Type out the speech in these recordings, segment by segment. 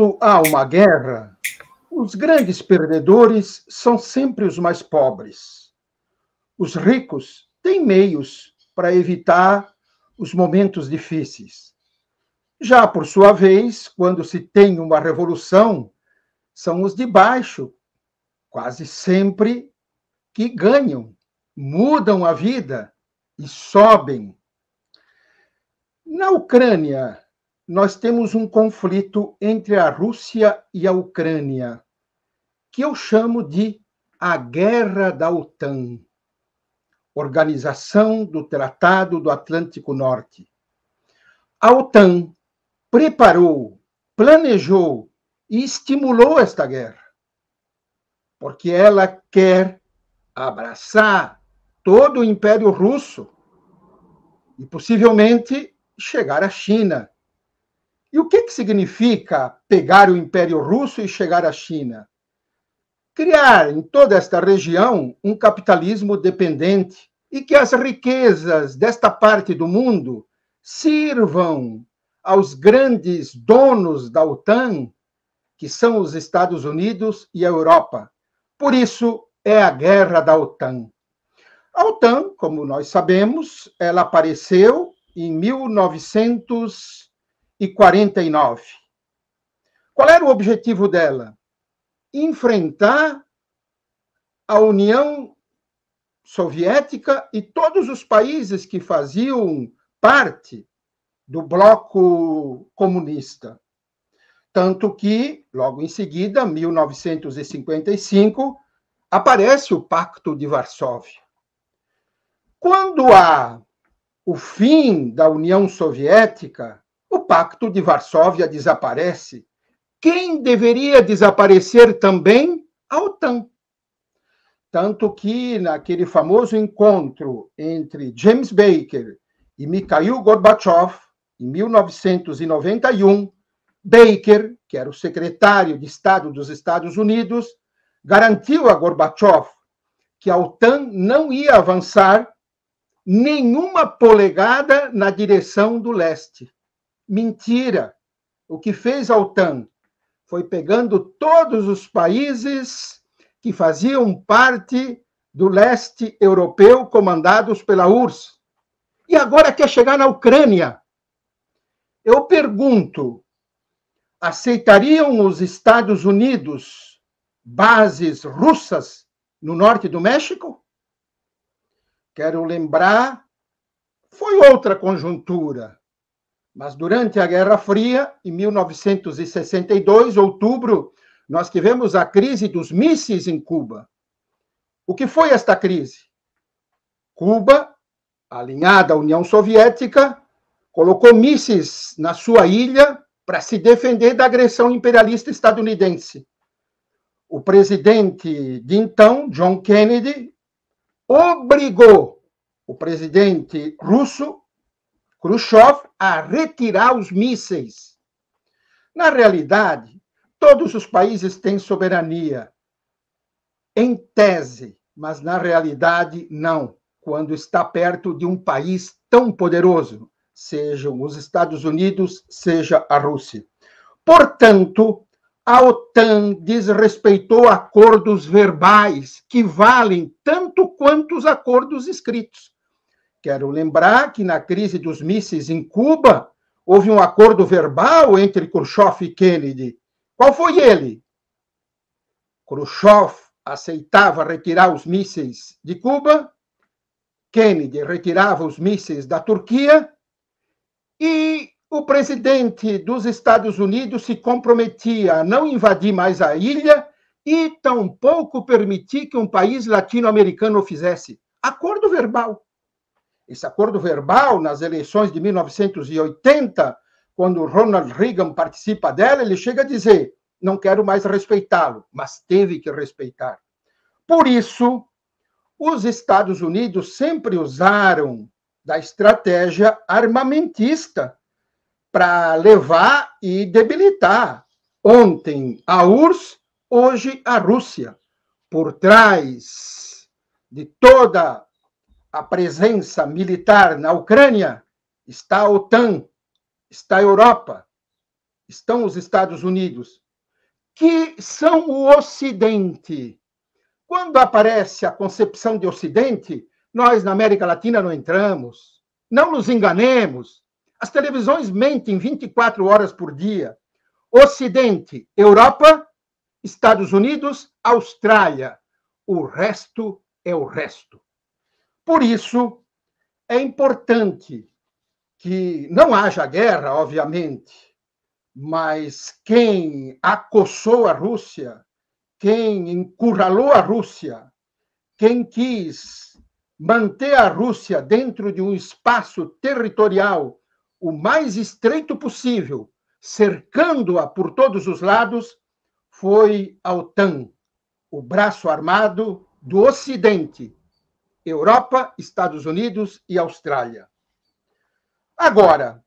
Quando há uma guerra, os grandes perdedores são sempre os mais pobres. Os ricos têm meios para evitar os momentos difíceis. Já, por sua vez, quando se tem uma revolução, são os de baixo, quase sempre, que ganham, mudam a vida e sobem. Na Ucrânia, nós temos um conflito entre a Rússia e a Ucrânia, que eu chamo de a Guerra da OTAN, Organização do Tratado do Atlântico Norte. A OTAN preparou, planejou e estimulou esta guerra, porque ela quer abraçar todo o Império Russo e possivelmente chegar à China e o que, que significa pegar o Império Russo e chegar à China? Criar em toda esta região um capitalismo dependente e que as riquezas desta parte do mundo sirvam aos grandes donos da OTAN, que são os Estados Unidos e a Europa. Por isso é a guerra da OTAN. A OTAN, como nós sabemos, ela apareceu em 1900 e 49. Qual era o objetivo dela? Enfrentar a União Soviética e todos os países que faziam parte do bloco comunista. Tanto que, logo em seguida, 1955, aparece o Pacto de Varsóvia. Quando há o fim da União Soviética, o Pacto de Varsóvia desaparece. Quem deveria desaparecer também? A OTAN. Tanto que, naquele famoso encontro entre James Baker e Mikhail Gorbachev, em 1991, Baker, que era o secretário de Estado dos Estados Unidos, garantiu a Gorbachev que a OTAN não ia avançar nenhuma polegada na direção do leste mentira. O que fez a OTAN foi pegando todos os países que faziam parte do leste europeu comandados pela URSS. E agora quer chegar na Ucrânia. Eu pergunto: aceitariam os Estados Unidos bases russas no norte do México? Quero lembrar, foi outra conjuntura. Mas durante a Guerra Fria, em 1962, outubro, nós tivemos a crise dos mísseis em Cuba. O que foi esta crise? Cuba, alinhada à União Soviética, colocou mísseis na sua ilha para se defender da agressão imperialista estadunidense. O presidente de então, John Kennedy, obrigou o presidente russo Khrushchev a retirar os mísseis. Na realidade, todos os países têm soberania. Em tese, mas na realidade, não, quando está perto de um país tão poderoso, sejam os Estados Unidos, seja a Rússia. Portanto, a OTAN desrespeitou acordos verbais que valem tanto quanto os acordos escritos. Quero lembrar que na crise dos mísseis em Cuba, houve um acordo verbal entre Khrushchev e Kennedy. Qual foi ele? Khrushchev aceitava retirar os mísseis de Cuba, Kennedy retirava os mísseis da Turquia e o presidente dos Estados Unidos se comprometia a não invadir mais a ilha e tampouco permitir que um país latino-americano o fizesse. Acordo verbal esse acordo verbal nas eleições de 1980, quando Ronald Reagan participa dela, ele chega a dizer: não quero mais respeitá-lo, mas teve que respeitar. Por isso, os Estados Unidos sempre usaram da estratégia armamentista para levar e debilitar. Ontem a URSS, hoje a Rússia. Por trás de toda a presença militar na Ucrânia, está a OTAN, está a Europa, estão os Estados Unidos, que são o Ocidente. Quando aparece a concepção de Ocidente, nós na América Latina não entramos. Não nos enganemos. As televisões mentem 24 horas por dia. Ocidente, Europa, Estados Unidos, Austrália. O resto é o resto. Por isso, é importante que não haja guerra, obviamente, mas quem acossou a Rússia, quem encurralou a Rússia, quem quis manter a Rússia dentro de um espaço territorial o mais estreito possível, cercando-a por todos os lados, foi a OTAN, o braço armado do Ocidente, Europa, Estados Unidos e Austrália. Agora,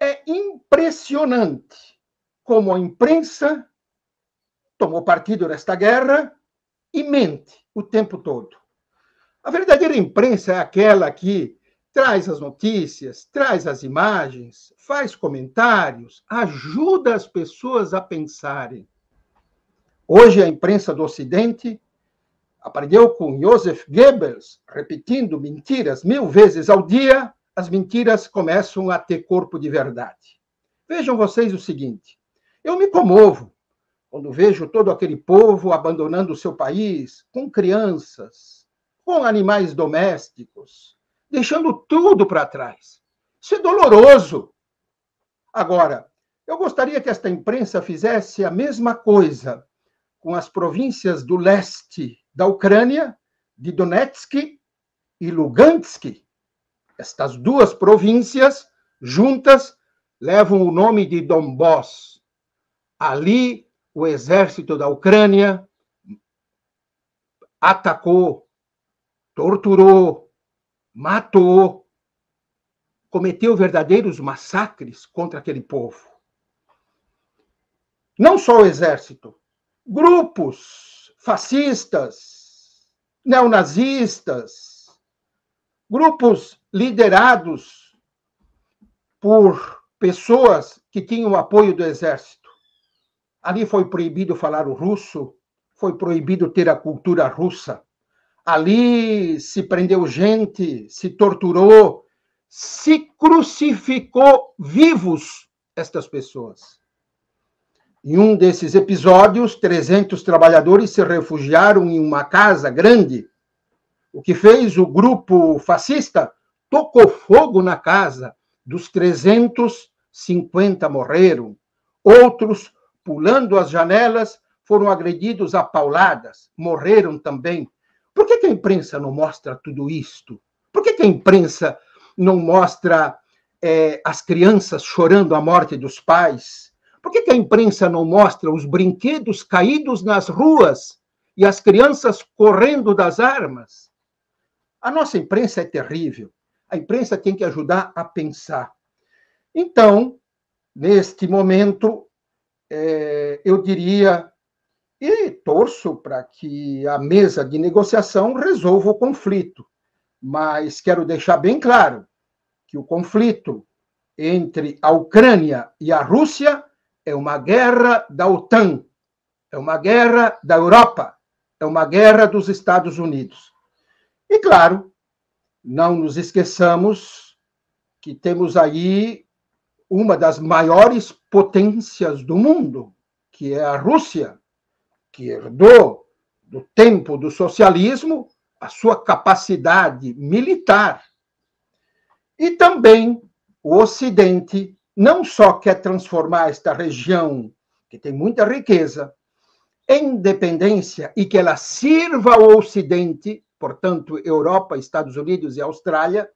é impressionante como a imprensa tomou partido nesta guerra e mente o tempo todo. A verdadeira imprensa é aquela que traz as notícias, traz as imagens, faz comentários, ajuda as pessoas a pensarem. Hoje, a imprensa do Ocidente aprendeu com Joseph Goebbels, repetindo mentiras mil vezes ao dia, as mentiras começam a ter corpo de verdade. Vejam vocês o seguinte: eu me comovo quando vejo todo aquele povo abandonando o seu país, com crianças, com animais domésticos, deixando tudo para trás. Isso é doloroso. Agora, eu gostaria que esta imprensa fizesse a mesma coisa com as províncias do leste da Ucrânia, de Donetsk e Lugansk. Estas duas províncias juntas levam o nome de Donbass. Ali, o exército da Ucrânia atacou, torturou, matou, cometeu verdadeiros massacres contra aquele povo. Não só o exército, grupos fascistas, neonazistas, grupos liderados por pessoas que tinham apoio do exército. Ali foi proibido falar o russo, foi proibido ter a cultura russa. Ali se prendeu gente, se torturou, se crucificou vivos estas pessoas. Em um desses episódios, 300 trabalhadores se refugiaram em uma casa grande, o que fez o grupo fascista tocou fogo na casa. Dos 350 morreram. Outros, pulando as janelas, foram agredidos a pauladas, morreram também. Por que, que a imprensa não mostra tudo isto? Por que, que a imprensa não mostra é, as crianças chorando a morte dos pais? Por que, que a imprensa não mostra os brinquedos caídos nas ruas e as crianças correndo das armas? A nossa imprensa é terrível. A imprensa tem que ajudar a pensar. Então, neste momento, é, eu diria e torço para que a mesa de negociação resolva o conflito. Mas quero deixar bem claro que o conflito entre a Ucrânia e a Rússia é uma guerra da OTAN, é uma guerra da Europa, é uma guerra dos Estados Unidos. E, claro, não nos esqueçamos que temos aí uma das maiores potências do mundo, que é a Rússia, que herdou do tempo do socialismo a sua capacidade militar. E também o Ocidente, não só quer transformar esta região, que tem muita riqueza, em independência e que ela sirva ao Ocidente, portanto, Europa, Estados Unidos e Austrália,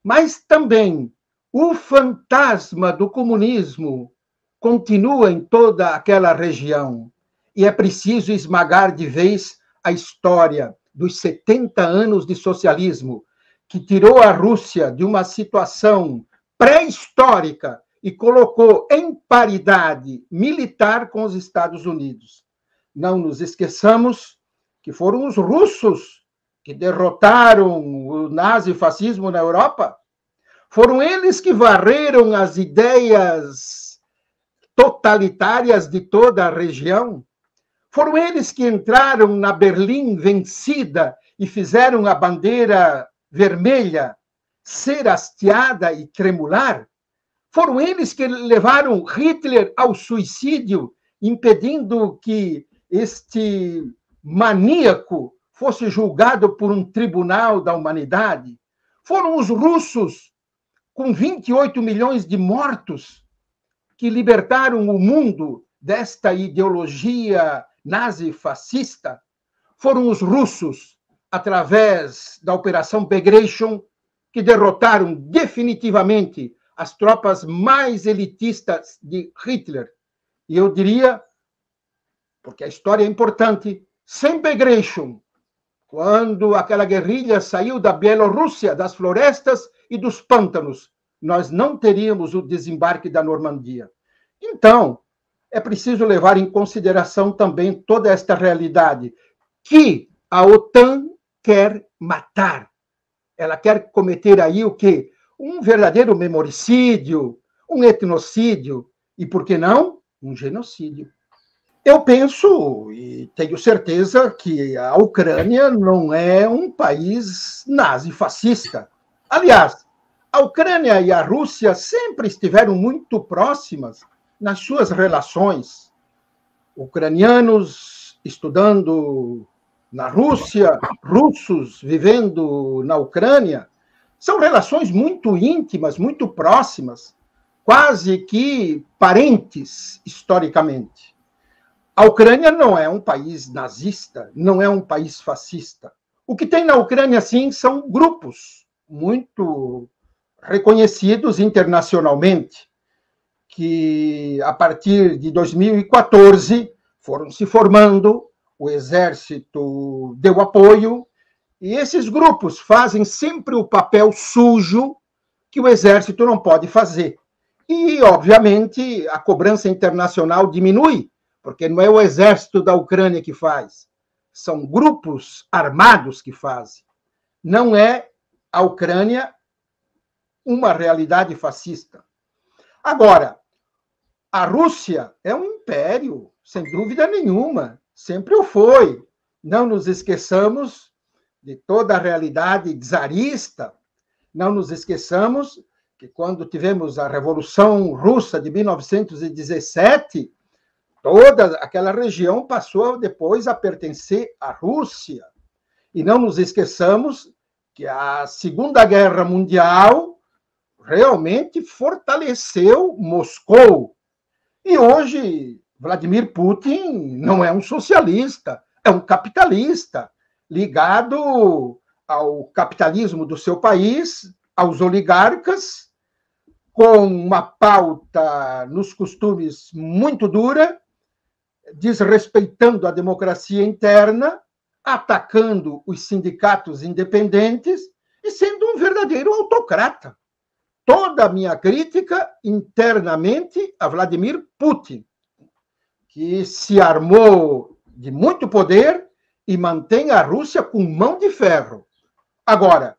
mas também o fantasma do comunismo continua em toda aquela região. E é preciso esmagar de vez a história dos 70 anos de socialismo, que tirou a Rússia de uma situação pré-histórica e colocou em paridade militar com os Estados Unidos. Não nos esqueçamos que foram os russos que derrotaram o nazifascismo na Europa. Foram eles que varreram as ideias totalitárias de toda a região. Foram eles que entraram na Berlim vencida e fizeram a bandeira vermelha ser hasteada e tremular. Foram eles que levaram Hitler ao suicídio, impedindo que este maníaco fosse julgado por um tribunal da humanidade. Foram os russos, com 28 milhões de mortos, que libertaram o mundo desta ideologia nazi-fascista. Foram os russos, através da Operação Bagration, que derrotaram definitivamente as tropas mais elitistas de Hitler. E eu diria, porque a história é importante, sem Begration, quando aquela guerrilha saiu da Bielorrússia, das florestas e dos pântanos, nós não teríamos o desembarque da Normandia. Então, é preciso levar em consideração também toda esta realidade que a OTAN quer matar. Ela quer cometer aí o que um verdadeiro memoricídio, um etnocídio e, por que não, um genocídio. Eu penso e tenho certeza que a Ucrânia não é um país nazi-fascista. Aliás, a Ucrânia e a Rússia sempre estiveram muito próximas nas suas relações. Ucranianos estudando na Rússia, russos vivendo na Ucrânia, são relações muito íntimas, muito próximas, quase que parentes historicamente. A Ucrânia não é um país nazista, não é um país fascista. O que tem na Ucrânia, sim, são grupos muito reconhecidos internacionalmente, que a partir de 2014 foram se formando, o exército deu apoio, e esses grupos fazem sempre o papel sujo que o exército não pode fazer. E, obviamente, a cobrança internacional diminui, porque não é o exército da Ucrânia que faz, são grupos armados que fazem. Não é a Ucrânia uma realidade fascista. Agora, a Rússia é um império, sem dúvida nenhuma, sempre o foi. Não nos esqueçamos de toda a realidade czarista, não nos esqueçamos que quando tivemos a Revolução Russa de 1917, toda aquela região passou depois a pertencer à Rússia. E não nos esqueçamos que a Segunda Guerra Mundial realmente fortaleceu Moscou. E hoje, Vladimir Putin não é um socialista, é um capitalista ligado ao capitalismo do seu país, aos oligarcas, com uma pauta nos costumes muito dura, desrespeitando a democracia interna, atacando os sindicatos independentes e sendo um verdadeiro autocrata. Toda a minha crítica internamente a Vladimir Putin, que se armou de muito poder e mantém a Rússia com mão de ferro. Agora,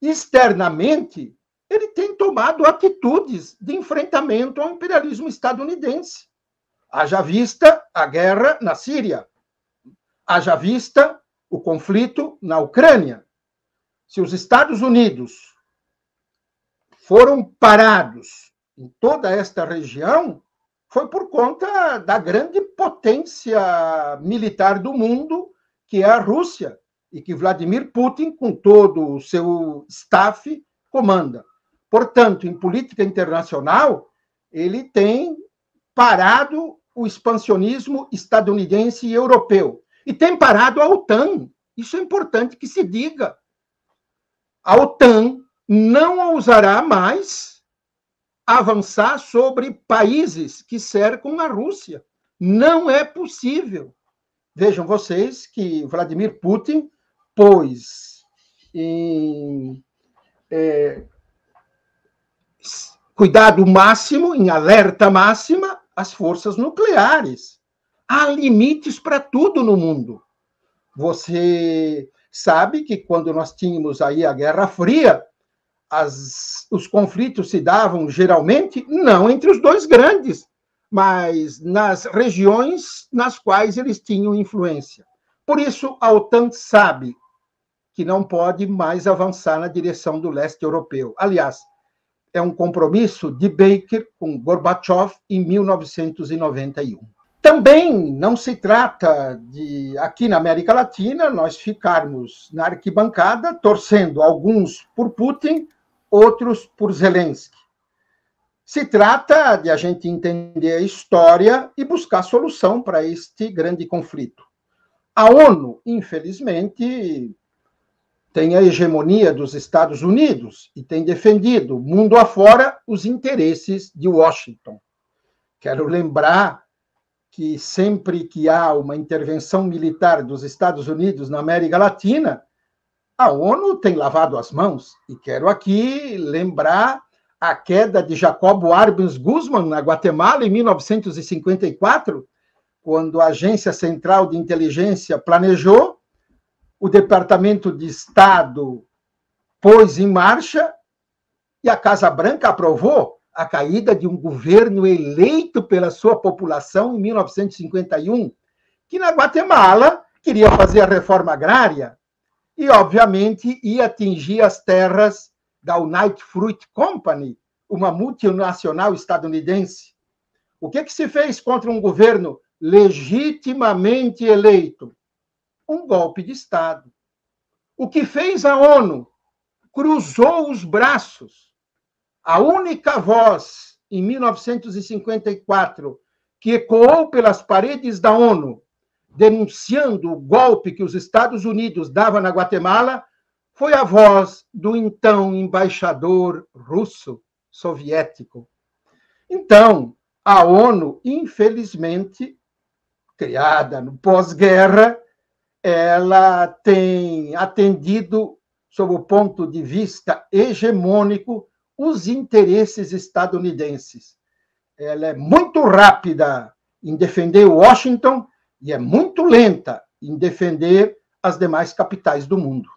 externamente, ele tem tomado atitudes de enfrentamento ao imperialismo estadunidense. Haja vista a guerra na Síria, haja vista o conflito na Ucrânia. Se os Estados Unidos foram parados em toda esta região, foi por conta da grande potência militar do mundo que é a Rússia e que Vladimir Putin, com todo o seu staff, comanda. Portanto, em política internacional, ele tem parado o expansionismo estadunidense e europeu. E tem parado a OTAN. Isso é importante que se diga. A OTAN não ousará mais avançar sobre países que cercam a Rússia. Não é possível. Vejam vocês que Vladimir Putin pôs em é, cuidado máximo, em alerta máxima, as forças nucleares. Há limites para tudo no mundo. Você sabe que quando nós tínhamos aí a Guerra Fria, as, os conflitos se davam geralmente não entre os dois grandes, mas nas regiões nas quais eles tinham influência. Por isso, a OTAN sabe que não pode mais avançar na direção do leste europeu. Aliás, é um compromisso de Baker com Gorbachev em 1991. Também não se trata de, aqui na América Latina, nós ficarmos na arquibancada torcendo alguns por Putin, outros por Zelensky. Se trata de a gente entender a história e buscar solução para este grande conflito. A ONU, infelizmente, tem a hegemonia dos Estados Unidos e tem defendido, mundo afora, os interesses de Washington. Quero lembrar que sempre que há uma intervenção militar dos Estados Unidos na América Latina, a ONU tem lavado as mãos. E quero aqui lembrar a queda de Jacobo Arbenz Guzman na Guatemala em 1954, quando a Agência Central de Inteligência planejou, o Departamento de Estado pôs em marcha e a Casa Branca aprovou a caída de um governo eleito pela sua população em 1951, que na Guatemala queria fazer a reforma agrária e, obviamente, ia atingir as terras da United Fruit Company, uma multinacional estadunidense. O que, que se fez contra um governo legitimamente eleito? Um golpe de Estado. O que fez a ONU? Cruzou os braços. A única voz, em 1954, que ecoou pelas paredes da ONU, denunciando o golpe que os Estados Unidos dava na Guatemala, foi a voz do então embaixador russo soviético. Então, a ONU, infelizmente, criada no pós-guerra, ela tem atendido, sob o ponto de vista hegemônico, os interesses estadunidenses. Ela é muito rápida em defender Washington e é muito lenta em defender as demais capitais do mundo.